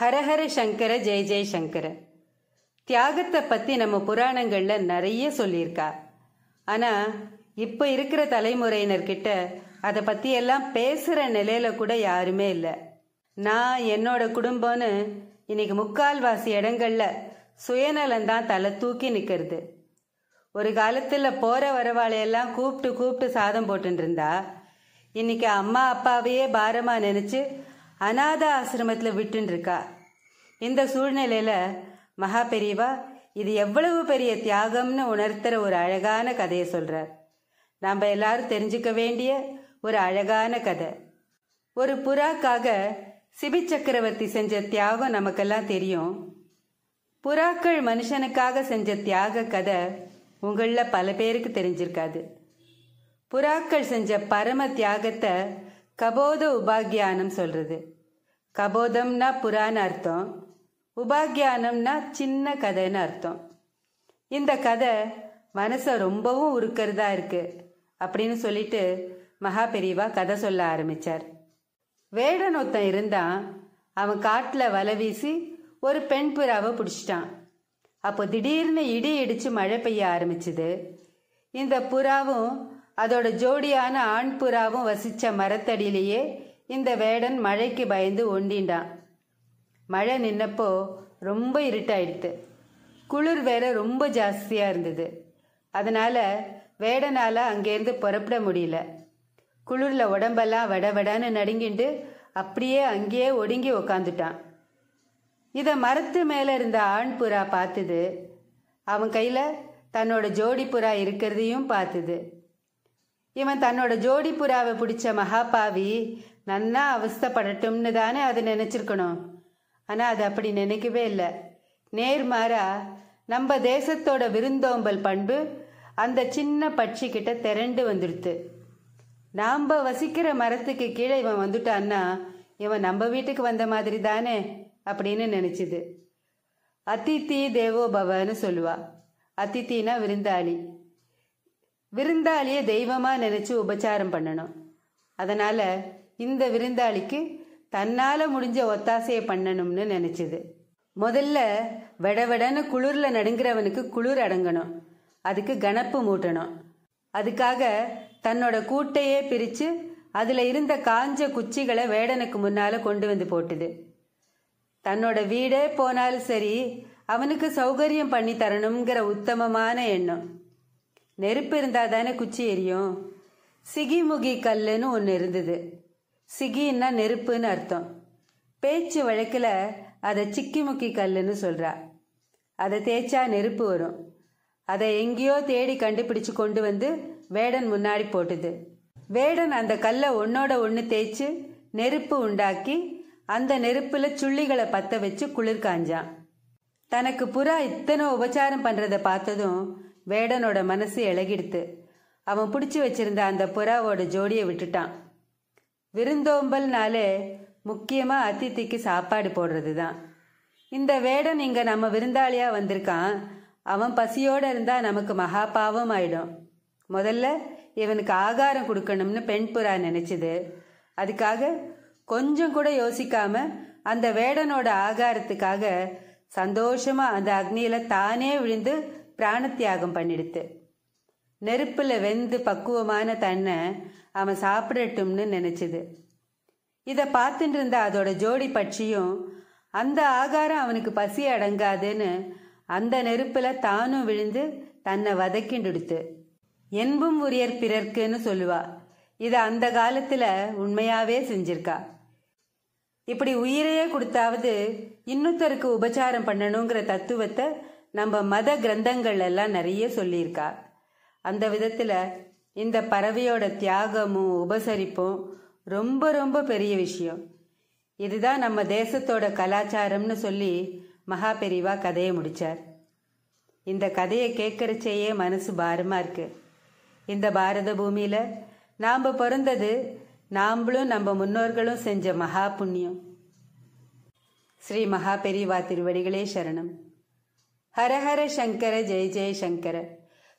ஹரஹர சங்கர ஜெய ஜெய சங்கர தியாகத்தை பற்றி நம்ம புராணங்களில் நிறைய சொல்லியிருக்கா ஆனால் இப்போ இருக்கிற தலைமுறையினர்கிட்ட அதை பற்றியெல்லாம் எல்லாம் பேசுகிற நிலையில் கூட யாருமே இல்லை நான் என்னோட குடும்பம்னு இன்னைக்கு முக்கால்வாசி இடங்கள்ல சுயநலந்தான் தலை தூக்கி நிற்கிறது ஒரு காலத்தில் போகிற வரவாளையெல்லாம் கூப்பிட்டு கூப்பிட்டு சாதம் போட்டுருந்தா இன்னைக்கு அம்மா அப்பாவையே பாரமாக நினச்சி அநாத ஆசிரமத்தில் விட்டுருக்கா இந்த சூழ்நிலையில் மகா பெரியவா இது எவ்வளவு பெரிய தியாகம்னு உணர்த்துற ஒரு அழகான கதையை சொல்கிறார் நாம் எல்லாரும் தெரிஞ்சுக்க வேண்டிய ஒரு அழகான கதை ஒரு புறாக்காக சிபி சக்கரவர்த்தி செஞ்ச தியாகம் நமக்கெல்லாம் தெரியும் புறாக்கள் மனுஷனுக்காக செஞ்ச தியாக கதை உங்களில் பல பேருக்கு தெரிஞ்சிருக்காது புறாக்கள் செஞ்ச பரம தியாகத்தை கபோத உபாகியானம் சொல்கிறது கபோதம்னா புறான்னு அர்த்தம் உபாக்யானம்னா சின்ன கதைன்னு அர்த்தம் இந்த கதை மனசை ரொம்பவும் உருக்கிறதா இருக்கு அப்படின்னு சொல்லிட்டு மகா பெரியவா கதை சொல்ல ஆரம்பிச்சார் வேடன் ஒருத்தன் இருந்தான் அவன் காட்டில் வலை வீசி ஒரு பெண் புறாவை பிடிச்சிட்டான் அப்போ திடீர்னு இடி இடிச்சு மழை பெய்ய ஆரம்பிச்சுது இந்த புறாவும் அதோட ஜோடியான ஆண் புறாவும் வசித்த மரத்தடியிலேயே இந்த வேடன் மழைக்கு பயந்து ஒண்டிண்டான் மழை நின்னப்போ ரொம்ப இருட்டாயிடுத்து குளிர் வேற ரொம்ப ஜாஸ்தியாக இருந்தது அதனால் வேடனால் அங்கேருந்து புறப்பட முடியல குளிரில் உடம்பெல்லாம் வட வடன்னு நடுங்கிண்டு அப்படியே அங்கேயே ஒடுங்கி உக்காந்துட்டான் இதை மரத்து மேலே இருந்த ஆண் புறா பார்த்துது அவன் கையில் தன்னோட ஜோடி புறா இருக்கிறதையும் பார்த்துது இவன் தன்னோட ஜோடி புறாவை பிடிச்ச மகாபாவி நல்லா அவஸ்தப்படட்டும்னு தானே அது நினச்சிருக்கணும் ஆனால் அது அப்படி நினைக்கவே இல்லை நேர்மாறா நம்ம தேசத்தோட விருந்தோம்பல் பண்பு அந்த சின்ன பட்சிக்கிட்ட திரண்டு வந்துடுத்து நாம் வசிக்கிற மரத்துக்கு கீழே இவன் வந்துட்டான்னா இவன் நம்ம வீட்டுக்கு வந்த மாதிரி தானே அப்படின்னு நினச்சிது அதித்தி பவன்னு சொல்லுவா அதித்தினா விருந்தாளி விருந்தாளியை தெய்வமாக நினச்சி உபச்சாரம் பண்ணணும் அதனால் இந்த விருந்தாளிக்கு தன்னால் முடிஞ்ச ஒத்தாசையை பண்ணணும்னு நினைச்சது முதல்ல வெடவெடன்னு குளிர்ல நடுங்கிறவனுக்கு குளிர் அடங்கணும் அதுக்கு கணப்பு மூட்டணும் அதுக்காக தன்னோட கூட்டையே பிரித்து அதில் இருந்த காஞ்ச குச்சிகளை வேடனுக்கு முன்னால் கொண்டு வந்து போட்டுது தன்னோட வீடே போனாலும் சரி அவனுக்கு சௌகரியம் பண்ணி தரணுங்கிற உத்தமமான எண்ணம் நெருப்பு இருந்தால் தானே குச்சி எரியும் சிகிமுகி கல்லுன்னு ஒன்று இருந்தது சிகின்னா நெருப்புன்னு அர்த்தம் பேச்சு வழக்கில் அதை சிக்கிமுக்கி கல்லுன்னு சொல்கிறா அதை தேய்ச்சா நெருப்பு வரும் அதை எங்கேயோ தேடி கண்டுபிடிச்சு கொண்டு வந்து வேடன் முன்னாடி போட்டுது வேடன் அந்த கல்லை ஒன்னோட ஒன்று தேய்ச்சி நெருப்பு உண்டாக்கி அந்த நெருப்பில் சுள்ளிகளை பற்ற வச்சு குளிர் காஞ்சான் தனக்கு புறா இத்தனை உபச்சாரம் பண்ணுறதை பார்த்ததும் வேடனோட மனசு இழகிடுத்து அவன் பிடிச்சி வச்சிருந்த அந்த புறாவோட ஜோடியை விட்டுட்டான் விருந்தோம்பல்னாலே முக்கியமாக அதித்திக்கு சாப்பாடு போடுறது தான் இந்த வேடன் இங்கே நம்ம விருந்தாளியாக வந்திருக்கான் அவன் பசியோடு இருந்தால் நமக்கு மகா பாவம் ஆயிடும் முதல்ல இவனுக்கு ஆகாரம் கொடுக்கணும்னு பெண் புறா நினைச்சது அதுக்காக கொஞ்சம் கூட யோசிக்காம அந்த வேடனோட ஆகாரத்துக்காக சந்தோஷமாக அந்த அக்னியில் தானே விழுந்து பிராணத்தியாகம் பண்ணிடுத்து நெருப்பில் வெந்து பக்குவமான தன்னை அவன் சாப்பிடட்டும்னு நினைச்சது இதை பார்த்துட்டு இருந்த அதோட ஜோடி பட்சியும் அந்த ஆகாரம் அவனுக்கு பசி அடங்காதுன்னு அந்த நெருப்பில் தானும் விழுந்து தன்னை வதக்கிண்டுடுத்து என்பும் உரியர் பிறர்க்குன்னு சொல்லுவா இதை அந்த காலத்தில் உண்மையாகவே செஞ்சிருக்கா இப்படி உயிரையே கொடுத்தாவது இன்னொருத்தருக்கு உபச்சாரம் பண்ணணுங்கிற தத்துவத்தை நம்ம மத கிரந்தங்கள் எல்லாம் நிறைய சொல்லியிருக்கா அந்த விதத்தில் இந்த பறவையோட தியாகமும் உபசரிப்பும் ரொம்ப ரொம்ப பெரிய விஷயம் இதுதான் நம்ம தேசத்தோட கலாச்சாரம்னு சொல்லி மகா பெரிவா கதையை முடித்தார் இந்த கதையை கேட்குறச்சேயே மனசு பாரமாக இருக்குது இந்த பாரத பூமியில் நாம் பிறந்தது நாம்ளும் நம்ம முன்னோர்களும் செஞ்ச மகா புண்ணியம் ஸ்ரீ மகா பெரிவா திருவடிகளே சரணம் ஹரஹர சங்கர ஜெய ஜெய சங்கர